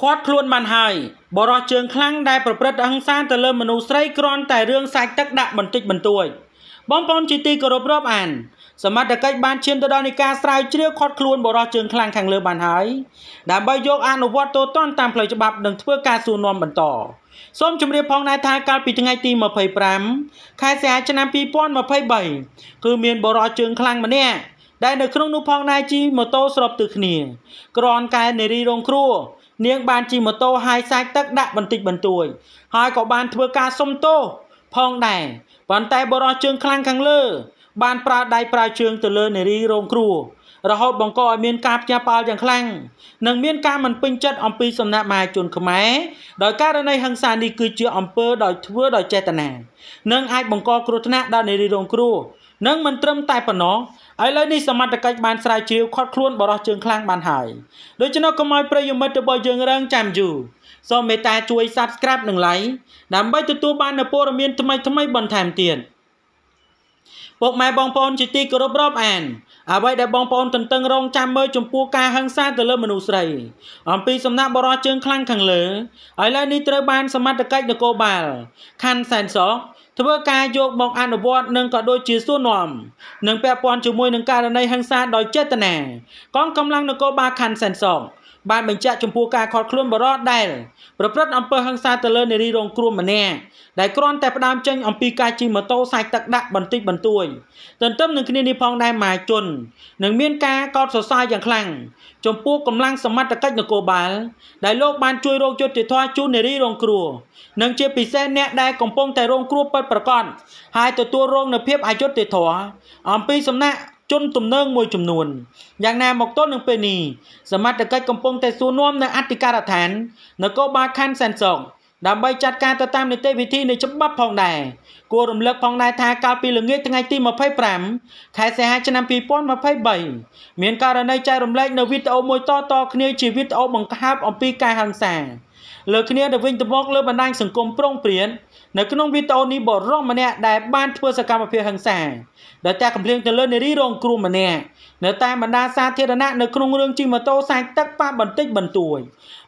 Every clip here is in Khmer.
ខាត់ខ្លួនបានហើយបរោះជើងខ្លាំងដែលប្រព្រឹត្តអហិង្សាទៅលើមនុស្សស្រីគ្រាន់តែរឿងសាច់ទឹកដាក់បន្តិចបន្តួចបងប្អូនជាទីគោរពរាប់អាន សមត្ថកិច្ចបានឈានទៅដល់នីការស្រាវជ្រាវខាត់ខ្លួនបរោះជើងខ្លាំងខាងលើបានហើយដើម្បីយកអនុវត្តទោទណ្ឌតាមផ្លូវច្បាប់និងធ្វើការសួរនាំបន្តសូមជម្រាបផងដែរថាកាលពីថ្ងៃទី25ខែសីហាឆ្នាំ2023គឺមានបរោះជើងខ្លាំងម្នាក់ដែលនៅក្នុងនោះផងដែរជិះម៉ូតូស្របទិសគ្នា ក្រនកែនារីរងគ្រោះនាងបានជិះម៉ូតូហាយសាច់ទឹកដាក់បន្តិចបន្តួចហើយក៏បានធ្វើការសុំទោសផងដែរប៉ុន្តែបរោះជើងខ្លាំងខាងលើ បានប្រើដៃប្រើជើង ទៅលើនារីរងគ្រោះរហូតបង្កឲ្យមានការផ្ទះបាល់យ៉ាងខ្លាំងនិងមានការមិនពេញចិត្តអំពីសំណាក់មហាជនខ្មែរដោយករណីហិង្សានេះគឺជាអំពើដោយធ្វើដោយចេតនា និងអាចបង្កគ្រោះថ្នាក់ដល់នារីរងគ្រោះនិងមិនត្រឹមតែប៉ុណ្ណោះឥឡូវនេះសមត្ថកិច្ចបានស្រាវជ្រាវខាត់ខ្លួនបរោះជើងខ្លាំងបានហើយដូច្នោះកុំឲ្យប្រិយមិត្តរបស់យើងរងចាំយូរសូមមេត្តាជួយ Subscribe និង Like ដើម្បីទទួលបាននូវព័ត៌មានថ្មីៗបន្ថែមទៀតពុកម៉ែបងប្អូនជាទីគោរពរាប់អាន អ្វីដែលបងប្អូនទន្ទឹងរង់ចាំមើលចំពោះការហឹង្សាទៅលើមនុស្សស្រី អំពីសំណាក់បរិយាជើងខ្លាំងខាងលើឥឡូវនេះត្រូវបានសមត្ថកិច្ចនគរបាលខណ្ឌសែនសោធ្វើការយកមកអនុវត្តនិងក៏ដូចជាសួរនាំនិងពាក់ព័ន្ធជាមួយនឹងករណីហិង្សាដោយចេតនាកងកម្លាំងនគរបាលខណ្ឌសែនសុខបានបញ្ជាក់ចំពោះការខត់ខ្លួនបរិយដែលប្រព្រឹត្តអំពើហិង្សាទៅលើនារីរងគ្រោះម្នាក់ដែលគ្រាន់តែផ្ដើមចេញអំពីការជិះម៉ូតូសាយទឹកដាក់បន្តិចបន្តួចទន្ទឹមនឹងគ្នានេះផងដែរមហាជននឹងមានការកោតសរសើរយ៉ាងខ្លាំងចំពោះកម្លាំងសមត្ថកិច្ចនគរបាល ដែលលោកបានជួយរកយុត្តិធម៌ជូននារីរងគ្រោះនិងជាពិសេសអ្នកដែលកំពុងតែរងគ្រោះពិតប្រាកដហើយទទួលរងនូវភាពអយុត្តិធម៌អំពីសំណាក់ជនទំនើងមួយចំនួនយ៉ាងណាមកទល់នឹងពេលនេះសមត្ថកិច្ចកំពុងតែសួរនាំនៅអធិការដ្ឋាននគរបាលខណ្ឌសែនសុខដើម្បីចាត់ការទៅតាមនីតិវិធីនៃច្បាប់ផងដែរគួររំលឹកផងដែរថាកាលពីល្ងាចថ្ងៃទី25ខែសីហាឆ្នាំ2023មានករណីចែករំលែកនៅវីដេអូមួយតតគ្នាជាវីដេអូបង្ហាប់អំពីការហិង្សាលើគ្នាទៅវិញទៅមកលើបណ្ដាញសង្គមប្រងព្រាននៅក្នុងវីដេអូនេះបរិមម្នាក់ដែលបានធ្វើសកម្មភាពហិង្សាដែលតែកំភ្លៀងទៅលើនារីរងគ្រោះម្នាក់នៅតាមបណ្ដាសាធារណៈនៅក្នុងរឿងជិះម៉ូតូសាច់ទឹកប៉ះបន្តិចបន្តួច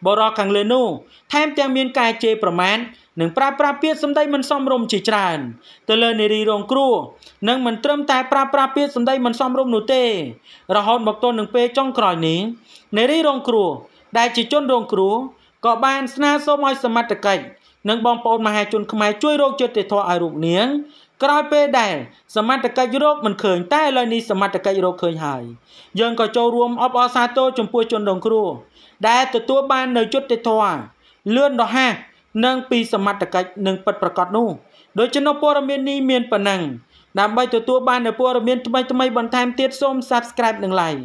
បរិខាងលើនោះថែមទាំងមានការជេរប្រមាថនិងប្រើប្រាស់ពាក្យសម្ដីមិនសមរម្យជាច្រើន ទៅលើនារីរងគ្រោះនិងមិនត្រឹមតែប្រើប្រាស់ពាក្យសម្ដីមិនសមរម្យនោះទេរហូតមកទល់នឹងពេលចុងក្រោយនេះនារីរងគ្រោះដែលជាជនរងគ្រោះក៏បានស្នើសុំឲ្យសមត្ថកិច្ចនិងបងប្អូនមហាជនខ្មែរជួយរកយុត្តិធម៌ឲ្យរូបនាងក្រោយពេលដែលសមត្ថកិច្ចរកមិនឃើញតែឥឡូវនេះសមត្ថកិច្ចរកឃើញហើយយើងក៏ចូលរួមអបអរសាទរចំពោះជនរងគ្រោះដែលទទួលបាននូវយុត្តិធម៌លឿនរហ័សនិង ពីសមត្ថកិច្ចនិងពិតប្រកបនោះដូច្នោះព័ត៌មាននេះមានប៉ុណ្ណឹងដើម្បីទទួលបាននូវព័ត៌មានថ្មីៗបន្ថែមទៀតសូម Subscribe និង Like